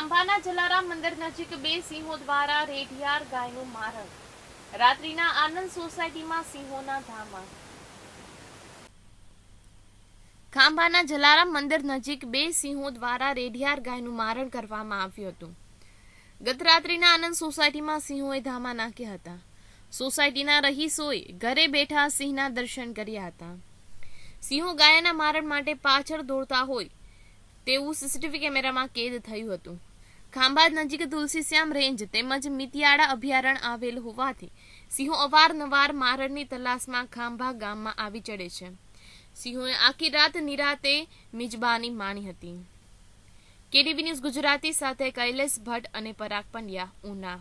ખાંભાના જલારામ મંદિર નજીક બે સિંહો દ્વારા રેઢિયાર ગાયનું મારણ રાત્રિના આનંદ સોસાયટીમાં સિંહોના ધામા ખાંભાના જલારામ મંદિર નજીક બે સિંહો દ્વારા રેઢિયાર ગાયનું મારણ કરવામાં આવ્યું હતું ગત રાત્રિના આનંદ સોસાયટીમાં સિંહોએ ધામા નાખ્યા હતા સોસાયટીના રહીશોએ ઘરે બેઠા સિંહના દર્શન કર્યા હતા સિંહો ગાયના મારણ માટે પાછળ દોડતા હોય તેવું સીસીટીવી કેમેરામાં કેદ થયું હતું ખાંભાત નજીક તુલસીશ્યામ રેન્જ તેમજ મિતિયાળા અભયારણ્ય આવેલ હોવાથી સિંહો અવારનવાર મારણની તલાશમાં ખાંભા ગામમાં આવી ચડે છે સિંહોએ આખી રાત નિરાતે મિજબાની માણી હતી કેડીબી ન્યૂઝ ગુજરાતી સાથે કૈલેશ ભટ્ટ અને પરાગ પંડ્યા ઉના